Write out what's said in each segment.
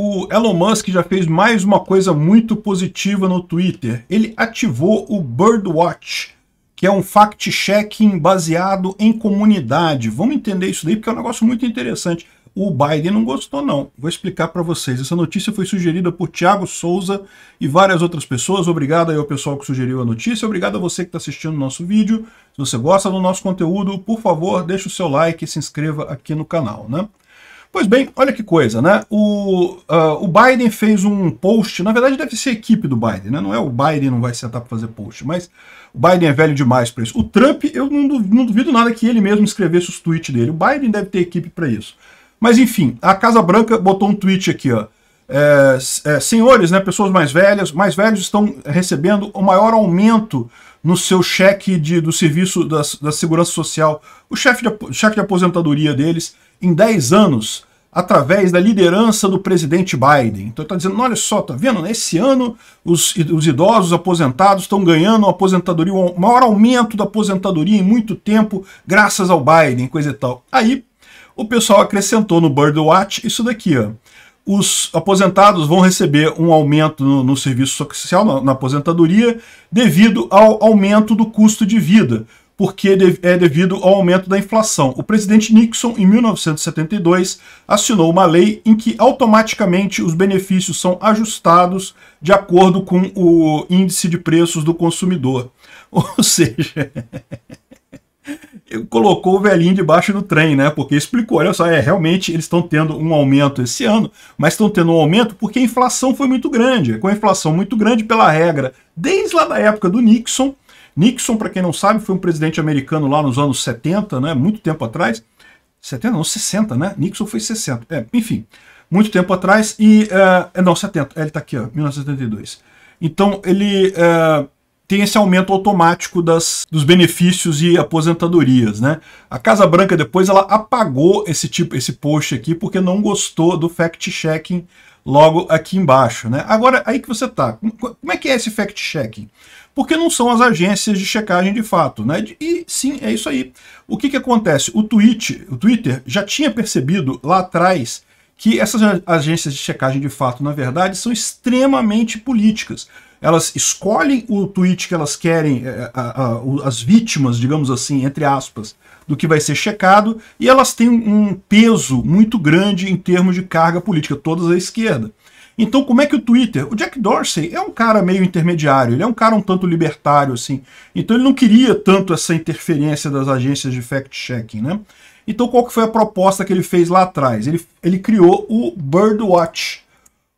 o Elon Musk já fez mais uma coisa muito positiva no Twitter. Ele ativou o Birdwatch, que é um fact-checking baseado em comunidade. Vamos entender isso daí, porque é um negócio muito interessante. O Biden não gostou, não. Vou explicar para vocês. Essa notícia foi sugerida por Tiago Souza e várias outras pessoas. Obrigado aí ao pessoal que sugeriu a notícia. Obrigado a você que está assistindo o nosso vídeo. Se você gosta do nosso conteúdo, por favor, deixe o seu like e se inscreva aqui no canal, né? Pois bem, olha que coisa, né? O, uh, o Biden fez um post, na verdade deve ser a equipe do Biden, né? Não é o Biden não vai sentar para fazer post, mas o Biden é velho demais para isso. O Trump, eu não duvido, não duvido nada que ele mesmo escrevesse os tweets dele. O Biden deve ter equipe para isso. Mas enfim, a Casa Branca botou um tweet aqui, ó. É, é, senhores, né, pessoas mais velhas, mais velhos estão recebendo o maior aumento no seu cheque de, do serviço da, da segurança social, o chefe de, cheque de aposentadoria deles, em 10 anos, através da liderança do presidente Biden. Então ele está dizendo, olha só, tá vendo? Né? Esse ano os, os idosos aposentados estão ganhando uma aposentadoria, o maior aumento da aposentadoria em muito tempo, graças ao Biden, coisa e tal. Aí o pessoal acrescentou no Birdwatch isso daqui, ó os aposentados vão receber um aumento no, no serviço social, na, na, aposentadoria, devido ao aumento do custo de vida, porque de, é devido ao aumento da inflação. O presidente Nixon, em 1972, assinou uma lei em que automaticamente os benefícios são ajustados de acordo com o índice de preços do consumidor. Ou seja colocou o velhinho debaixo do trem, né? Porque explicou, olha só, é realmente eles estão tendo um aumento esse ano, mas estão tendo um aumento porque a inflação foi muito grande. Com a inflação muito grande pela regra, desde lá da época do Nixon. Nixon, para quem não sabe, foi um presidente americano lá nos anos 70, né? Muito tempo atrás. 70, não, 60, né? Nixon foi 60. É, enfim, muito tempo atrás e uh, não, 70. É, ele está aqui, ó, 1972. Então ele uh, tem esse aumento automático das, dos benefícios e aposentadorias, né? A Casa Branca depois ela apagou esse tipo, esse post aqui porque não gostou do fact-checking logo aqui embaixo, né? Agora aí que você tá, como é que é esse fact-checking? Porque não são as agências de checagem de fato, né? E sim, é isso aí. O que que acontece? O o Twitter já tinha percebido lá atrás que essas agências de checagem de fato, na verdade, são extremamente políticas. Elas escolhem o tweet que elas querem, é, a, a, as vítimas, digamos assim, entre aspas, do que vai ser checado, e elas têm um peso muito grande em termos de carga política, todas à esquerda. Então, como é que o Twitter. O Jack Dorsey é um cara meio intermediário, ele é um cara um tanto libertário, assim. Então, ele não queria tanto essa interferência das agências de fact-checking, né? Então qual que foi a proposta que ele fez lá atrás? Ele, ele criou o Birdwatch.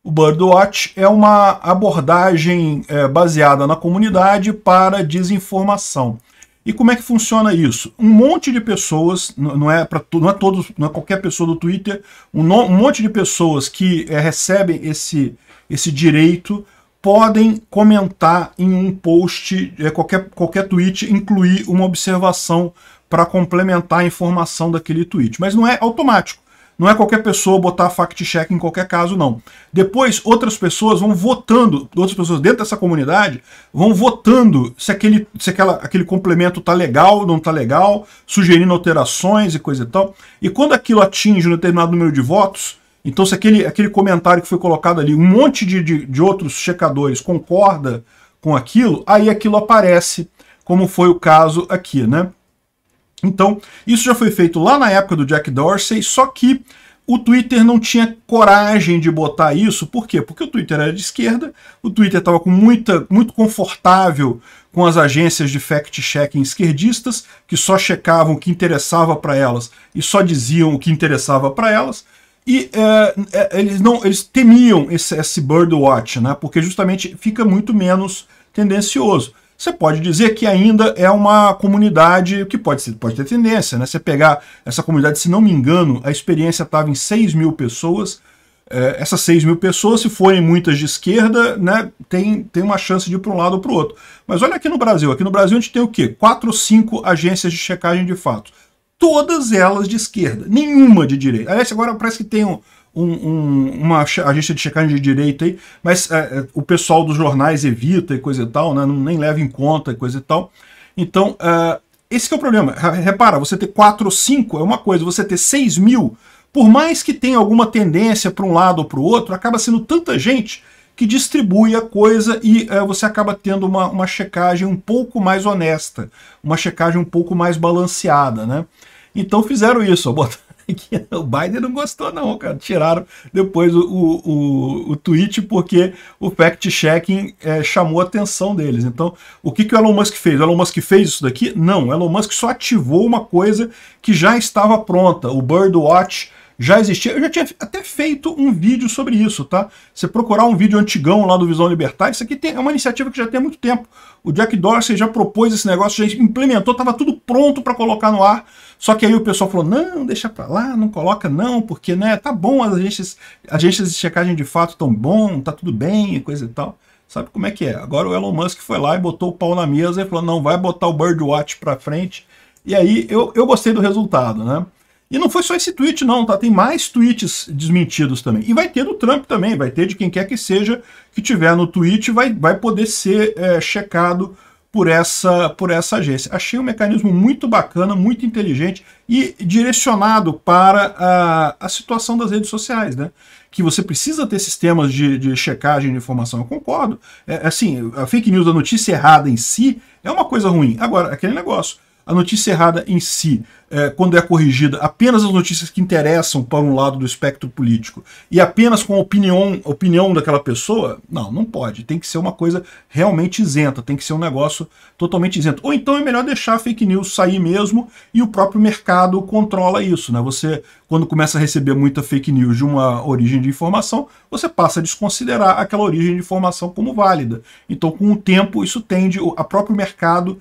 O Birdwatch é uma abordagem é, baseada na comunidade para desinformação. E como é que funciona isso? Um monte de pessoas, não é para não é todos, não é qualquer pessoa do Twitter, um, um monte de pessoas que é, recebem esse, esse direito podem comentar em um post, é, qualquer, qualquer tweet, incluir uma observação para complementar a informação daquele tweet. Mas não é automático. Não é qualquer pessoa botar fact-check em qualquer caso, não. Depois, outras pessoas vão votando, outras pessoas dentro dessa comunidade vão votando se aquele, se aquela, aquele complemento está legal, não está legal, sugerindo alterações e coisa e tal. E quando aquilo atinge um determinado número de votos, então, se aquele, aquele comentário que foi colocado ali, um monte de, de, de outros checadores concorda com aquilo, aí aquilo aparece, como foi o caso aqui, né? Então, isso já foi feito lá na época do Jack Dorsey, só que o Twitter não tinha coragem de botar isso, por quê? Porque o Twitter era de esquerda, o Twitter estava muita, muito confortável com as agências de fact-checking esquerdistas, que só checavam o que interessava para elas e só diziam o que interessava para elas, e é, é, eles não eles temiam esse, esse Watch, né? porque justamente fica muito menos tendencioso. Você pode dizer que ainda é uma comunidade que pode, ser, pode ter tendência. Né? Você pegar essa comunidade, se não me engano, a experiência estava em 6 mil pessoas, é, essas 6 mil pessoas, se forem muitas de esquerda, né, tem, tem uma chance de ir para um lado ou para o outro. Mas olha aqui no Brasil. Aqui no Brasil a gente tem o quê? Quatro ou cinco agências de checagem de fato todas elas de esquerda, nenhuma de direita. Aliás, agora parece que tem um, um, uma agência de checagem de direita aí, mas é, é, o pessoal dos jornais evita e coisa e tal, né, não, nem leva em conta e coisa e tal. Então, é, esse é o problema. Repara, você ter 4 ou 5 é uma coisa, você ter 6 mil, por mais que tenha alguma tendência para um lado ou para o outro, acaba sendo tanta gente que distribui a coisa e é, você acaba tendo uma, uma checagem um pouco mais honesta, uma checagem um pouco mais balanceada, né? Então fizeram isso, botaram o Biden não gostou, não, cara. Tiraram depois o, o, o tweet porque o fact-checking é, chamou a atenção deles. Então, o que, que o Elon Musk fez? O Elon Musk fez isso daqui? Não, o Elon Musk só ativou uma coisa que já estava pronta. O Birdwatch já existia. Eu já tinha até feito um vídeo sobre isso, tá? você procurar um vídeo antigão lá do Visão Libertária, isso aqui tem, é uma iniciativa que já tem há muito tempo. O Jack Dorsey já propôs esse negócio, já implementou, estava tudo pronto para colocar no ar. Só que aí o pessoal falou, não, deixa para lá, não coloca não, porque né, tá bom, as agências, agências de checagem de fato tão bom, tá tudo bem, coisa e tal. Sabe como é que é? Agora o Elon Musk foi lá e botou o pau na mesa e falou, não, vai botar o Birdwatch para frente. E aí eu, eu gostei do resultado, né? E não foi só esse tweet, não, tá? Tem mais tweets desmentidos também. E vai ter do Trump também, vai ter de quem quer que seja que tiver no tweet, vai, vai poder ser é, checado por essa, por essa agência. Achei um mecanismo muito bacana, muito inteligente e direcionado para a, a situação das redes sociais, né? Que você precisa ter sistemas de, de checagem de informação, eu concordo. É, assim, a fake news a notícia errada em si é uma coisa ruim. Agora, aquele negócio a notícia errada em si, é, quando é corrigida apenas as notícias que interessam para um lado do espectro político e apenas com a opinião, opinião daquela pessoa, não, não pode. Tem que ser uma coisa realmente isenta, tem que ser um negócio totalmente isento. Ou então é melhor deixar a fake news sair mesmo e o próprio mercado controla isso. Né? Você, quando começa a receber muita fake news de uma origem de informação, você passa a desconsiderar aquela origem de informação como válida. Então, com o tempo, isso tende, o próprio mercado